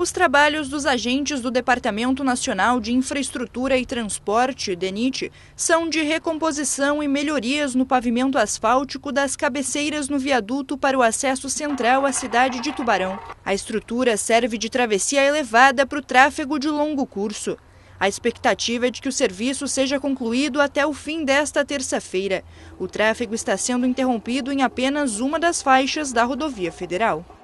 Os trabalhos dos agentes do Departamento Nacional de Infraestrutura e Transporte, DENIT, são de recomposição e melhorias no pavimento asfáltico das cabeceiras no viaduto para o acesso central à cidade de Tubarão. A estrutura serve de travessia elevada para o tráfego de longo curso. A expectativa é de que o serviço seja concluído até o fim desta terça-feira. O tráfego está sendo interrompido em apenas uma das faixas da rodovia federal.